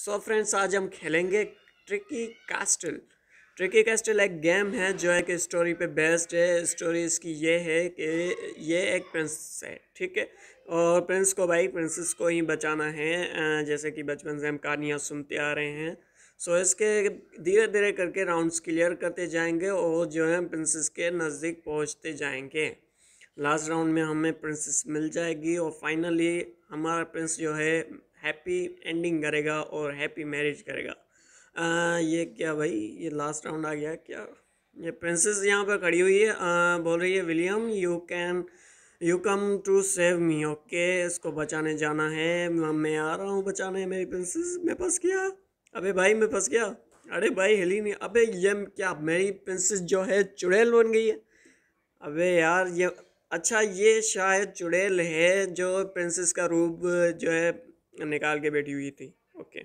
सो so friends आज हम खेलेंगे ट्रिकी कास्टल ट्रिकी कैस्टल एक गेम है जो है कि स्टोरी पे बेस्ड है स्टोरी इसकी ये है कि ये एक प्रिंस है ठीक है और प्रिंस को भाई प्रिंसेस को ही बचाना है जैसे कि बचपन से हम कहानियाँ सुनते आ रहे हैं सो so, इसके धीरे धीरे करके राउंड्स क्लियर करते जाएंगे और जो है प्रिंसेस के नज़दीक पहुंचते जाएंगे लास्ट राउंड में हमें प्रिंसेस मिल जाएगी और फाइनली हमारा प्रिंस जो है हैप्पी एंडिंग करेगा और हैप्पी मैरिज करेगा आ, ये क्या भाई ये लास्ट राउंड आ गया क्या ये प्रिंसेस यहाँ पर खड़ी हुई है आ, बोल रही है William you can you come to save me okay इसको बचाने जाना है मैं आ रहा हूँ बचाने मेरी प्रिंसेस मैं फंस गया अबे भाई मैं फंस गया अरे भाई हिली नहीं अबे ये क्या मेरी प्रिंसेस जो है चुड़ैल बन गई है अबे यार ये अच्छा ये शायद चुड़ैल है जो प्रिंसेस का रूप जो है निकाल के बैठी हुई थी ओके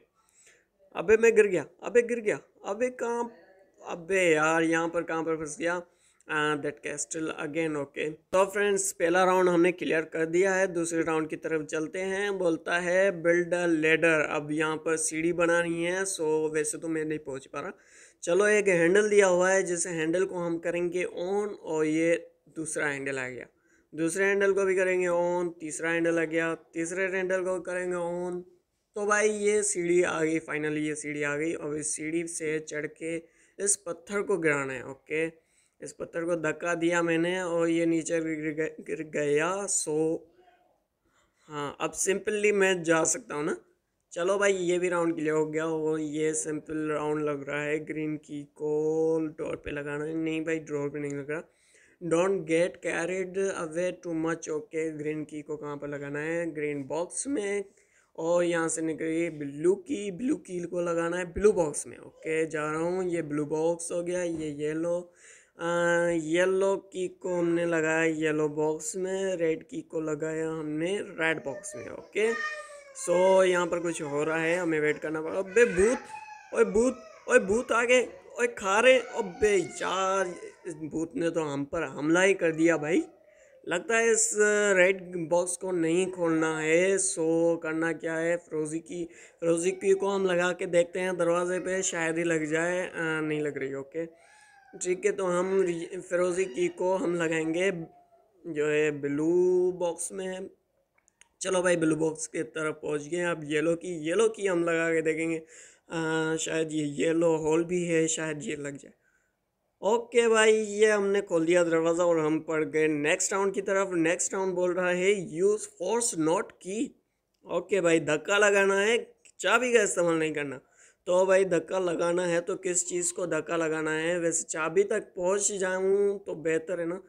अबे मैं गिर गया अबे गिर गया अबे कहाँ अबे यार यहाँ पर कहाँ पर फंस गया दैट कैस्टल अगेन ओके तो फ्रेंड्स पहला राउंड हमने क्लियर कर दिया है दूसरे राउंड की तरफ चलते हैं बोलता है बिल्ड अ लेडर अब यहाँ पर सीढ़ी बनानी है सो वैसे तो मैं नहीं पहुँच पा रहा चलो एक हैंडल दिया हुआ है जिस हैंडल को हम करेंगे ऑन और ये दूसरा हैंडल आ गया दूसरे हैंडल को भी करेंगे ऑन तीसरा हैंडल आ गया तीसरे हैंडल को करेंगे ऑन तो भाई ये सीढ़ी आ गई फाइनली ये सीढ़ी आ गई अब इस सीढ़ी से चढ़ के इस पत्थर को गिराना है ओके इस पत्थर को धक्का दिया मैंने और ये नीचे गिर गया सो हाँ अब सिंपली मैं जा सकता हूँ ना चलो भाई ये भी राउंड क्लियर हो गया और ये सिंपल राउंड लग रहा है ग्रीन की कोल डोर पे लगाना है नहीं भाई डोर पे नहीं लग रहा don't get carried away too much okay green key को कहाँ पर लगाना है ग्रीन बॉक्स में और यहाँ से निकलिए ब्लू की ब्लू की को लगाना है ब्लू बॉक्स में ओके जा रहा हूँ ये ब्लू बॉक्स हो गया ये येलो येलो की को हमने लगाया येलो बॉक्स में रेड की को लगाया हमने रेड बॉक्स में ओके सो so, यहाँ पर कुछ हो रहा है हमें वेट करना पड़ा अबे भूत ओए भूत ओए भूत आ गए ओए खा रहे अबे यार इस भूत ने तो हम पर हमला ही कर दिया भाई लगता है इस रेड बॉक्स को नहीं खोलना है सो करना क्या है फ्रोजी की फ्रोजी की को हम लगा के देखते हैं दरवाजे पे शायद ही लग जाए आ, नहीं लग रही ओके ठीक है तो हम फ्रोजी की को हम लगाएंगे जो है ब्लू बॉक्स में है चलो भाई ब्लू बॉक्स की तरफ पहुंच गए अब येलो की येलो की हम लगा के देखेंगे आ, शायद ये येलो होल भी है शायद ये लग जाए ओके भाई ये हमने खोल दिया दरवाज़ा और हम पढ़ गए नेक्स्ट राउंड की तरफ नेक्स्ट राउंड बोल रहा है use force not key okay भाई धक्का लगाना है चाबी का इस्तेमाल नहीं करना तो भाई धक्का लगाना है तो किस चीज़ को धक्का लगाना है वैसे चाबी तक पहुंच जाऊं तो बेहतर है ना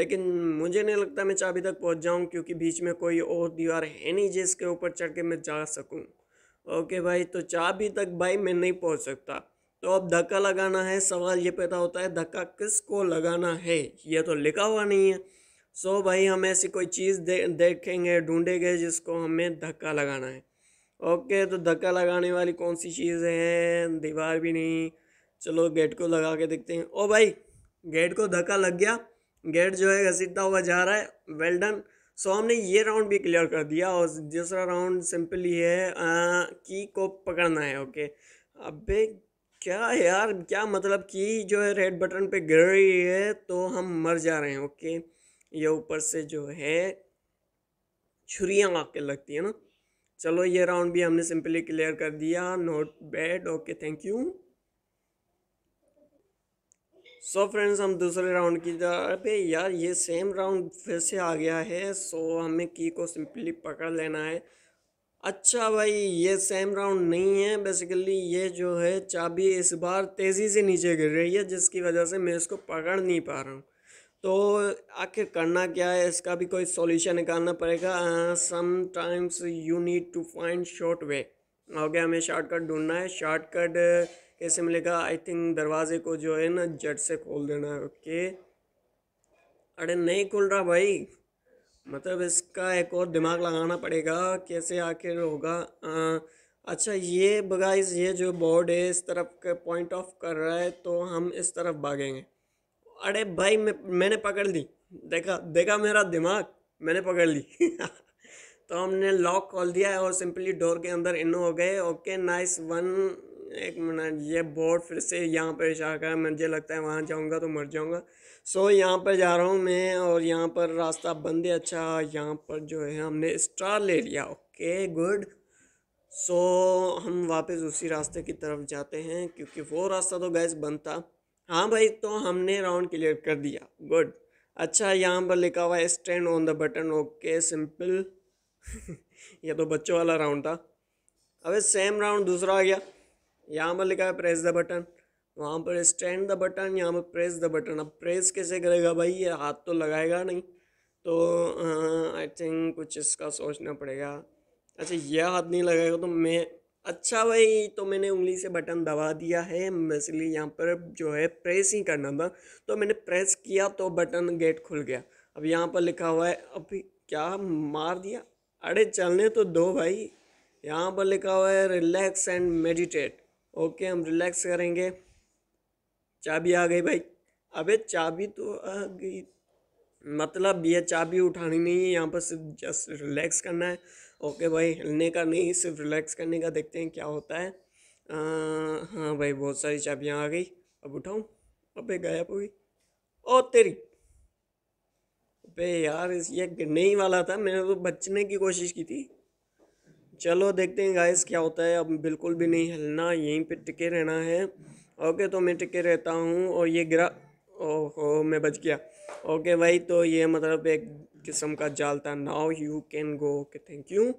लेकिन मुझे नहीं लगता मैं चाबी तक पहुंच जाऊं क्योंकि बीच में कोई और दीवार है नहीं जिसके ऊपर चढ़ के मैं जा सकूं ओके भाई तो चाबी तक भाई मैं नहीं पहुंच सकता तो अब धक्का लगाना है सवाल ये पैदा होता है धक्का किस को लगाना है ये तो लिखा हुआ नहीं है सो so भाई हम ऐसी कोई चीज़ दे, देखेंगे ढूंढेंगे जिसको हमें धक्का लगाना है ओके तो धक्का लगाने वाली कौन सी चीज़ है दीवार भी नहीं चलो गेट को लगा के देखते हैं ओ भाई गेट को धक्का लग गया गेट जो है घसीटता हुआ जा रहा है वेल डन सो हमने ये राउंड भी क्लियर कर दिया और दूसरा राउंड सिंपली है आ, की को पकड़ना है ओके अबे क्या यार क्या मतलब कि जो है रेड बटन पे गिर रही है तो हम मर जा रहे हैं ओके ये ऊपर से जो है छुरियाँ आके लगती है ना चलो ये राउंड भी हमने सिंपली क्लियर कर दिया not bad okay thank you so so friends हम दूसरे राउंड की पे यार ये सेम राउंड फिर से आ गया है सो so हमें की को सिंपली पकड़ लेना है अच्छा भाई ये सेम राउंड नहीं है बेसिकली ये जो है चाबी इस बार तेज़ी से नीचे गिर रही है जिसकी वजह से मैं इसको पकड़ नहीं पा रहा हूँ तो आखिर करना क्या है इसका भी कोई सॉल्यूशन निकालना पड़ेगा sometimes you need to find short way okay हमें शॉर्टकट ढूंढना है शॉर्टकट कैसे मिलेगा आई थिंक दरवाजे को जो है ना जट से खोल देना है ओके अरे नहीं खुल रहा भाई मतलब इसका एक और दिमाग लगाना पड़ेगा कैसे आखिर होगा आ, अच्छा ये बगाइज ये जो बोर्ड है इस तरफ के पॉइंट ऑफ कर रहा है तो हम इस तरफ भागेंगे अरे भाई मैं मैंने पकड़ ली देखा देखा मेरा दिमाग मैंने पकड़ ली तो हमने लॉक खोल दिया है और सिंपली डोर के अंदर इन हो गए ओके नाइस वन एक मिनट ये बोर्ड फिर से यहाँ पर इशारा है मुझे लगता है वहाँ जाऊँगा तो मर जाऊँगा सो यहाँ पर जा रहा हूँ मैं और यहाँ पर रास्ता बंद है अच्छा यहाँ पर जो है हमने स्टार ले लिया ओके गुड सो हम वापस उसी रास्ते की तरफ जाते हैं क्योंकि वो रास्ता तो गैस बंद था हाँ भाई तो हमने राउंड क्लियर कर दिया गुड अच्छा यहाँ पर लिखा हुआ है stand on the button okay simple ये तो बच्चों वाला राउंड था अबे सेम राउंड दूसरा आ गया यहाँ पर लिखा है प्रेस द बटन वहाँ पर स्टैंड द बटन यहाँ पर प्रेस द बटन अब प्रेस कैसे करेगा भाई ये हाथ तो लगाएगा नहीं तो आई थिंक कुछ इसका सोचना पड़ेगा अच्छा यह हाथ नहीं लगाएगा तो मैं अच्छा भाई तो मैंने उंगली से बटन दबा दिया है इसलिए यहाँ पर जो है प्रेस ही करना था तो मैंने प्रेस किया तो बटन गेट खुल गया अब यहाँ पर लिखा हुआ है अभी क्या मार दिया अरे चलने तो दो भाई यहाँ पर लिखा हुआ है रिलैक्स एंड मेडिटेट ओके हम रिलैक्स करेंगे चाबी आ गई भाई अबे चाबी तो आ गई मतलब ये चाबी उठानी नहीं है यहाँ पर सिर्फ जस्ट रिलैक्स करना है ओके भाई हिलने का नहीं सिर्फ रिलैक्स करने का देखते हैं क्या होता है आ, हाँ भाई बहुत सारी चाबियाँ आ गई अब उठाऊँ अबे गायब हुई ओ तेरी अबे यार ये गिरने ही वाला था मैंने तो बचने की कोशिश की थी चलो देखते हैं गाइस क्या होता है अब बिल्कुल भी नहीं हिलना यहीं पे टिके रहना है ओके तो मैं टिके रहता हूँ और ये गिरा ओहो मैं बच गया ओके भाई तो ये मतलब एक किस्म का जाल था now you can go okay thank you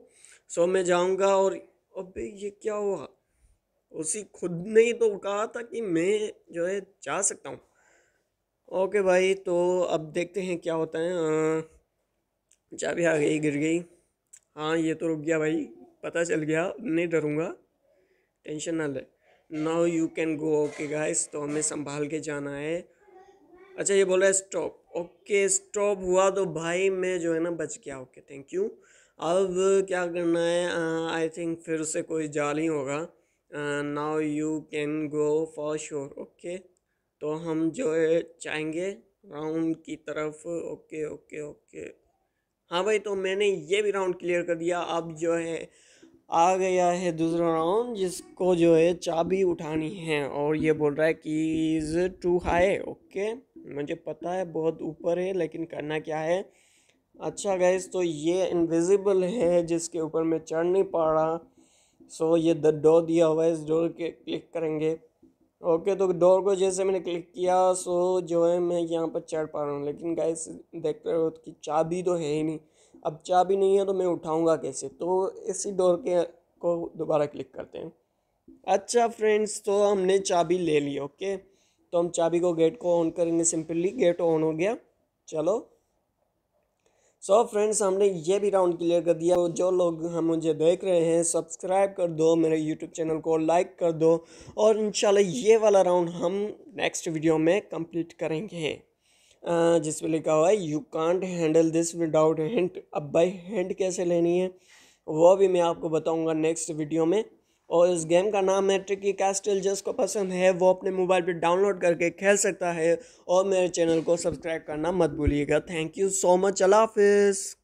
so मैं जाऊँगा और अब ये क्या हुआ उसी खुद ने ही तो कहा था कि मैं जो है जा सकता हूँ ओके भाई तो अब देखते हैं क्या होता है अं, चाबी आ गई गिर गई हाँ ये तो रुक गया भाई पता चल गया नहीं डरूंगा टेंशन ना ले now you can go okay guys तो हमें संभाल के जाना है अच्छा ये बोला है स्टॉप ओके स्टॉप हुआ तो भाई मैं जो है ना बच गया ओके थैंक यू अब क्या करना है आई uh, थिंक फिर से कोई जाल ही होगा now you can go for sure okay तो हम जो है चाहेंगे राउंड की तरफ ओके ओके ओके हाँ भाई तो मैंने ये भी राउंड क्लियर कर दिया अब जो है आ गया है दूसरा राउंड जिसको जो है चाबी उठानी है और ये बोल रहा है कि इज़ टू हाई ओके मुझे पता है बहुत ऊपर है लेकिन करना क्या है अच्छा गैस तो ये इनविजिबल है जिसके ऊपर मैं चढ़ नहीं पा रहा सो ये द डोर दिया हुआ है इस डोर के क्लिक करेंगे ओके तो डोर को जैसे मैंने क्लिक किया सो जो है मैं यहाँ पर चढ़ पा रहा हूँ लेकिन गैस देखते हो कि चाबी तो है ही नहीं अब चाबी नहीं है तो मैं उठाऊंगा कैसे तो इसी डोर के को दोबारा क्लिक करते हैं अच्छा फ्रेंड्स तो हमने चाबी ले ली ओके तो हम चाबी को गेट को ऑन करेंगे सिंपली गेट ऑन हो गया चलो सो so फ्रेंड्स हमने ये भी राउंड क्लियर कर दिया तो जो लोग हम मुझे देख रहे हैं सब्सक्राइब कर दो मेरे यूट्यूब चैनल को लाइक कर दो और इंशाल्लाह ये वाला राउंड हम नेक्स्ट वीडियो में कंप्लीट करेंगे जिसमें लिखा हुआ है you can't handle this without hint अब भाई हिंट कैसे लेनी है वो भी मैं आपको बताऊंगा नेक्स्ट वीडियो में और इस गेम का नाम है ट्रिकी कैस्टल जिसको पसंद है वो अपने मोबाइल पे डाउनलोड करके खेल सकता है और मेरे चैनल को सब्सक्राइब करना मत भूलिएगा थैंक यू सो मच अला हाफिज़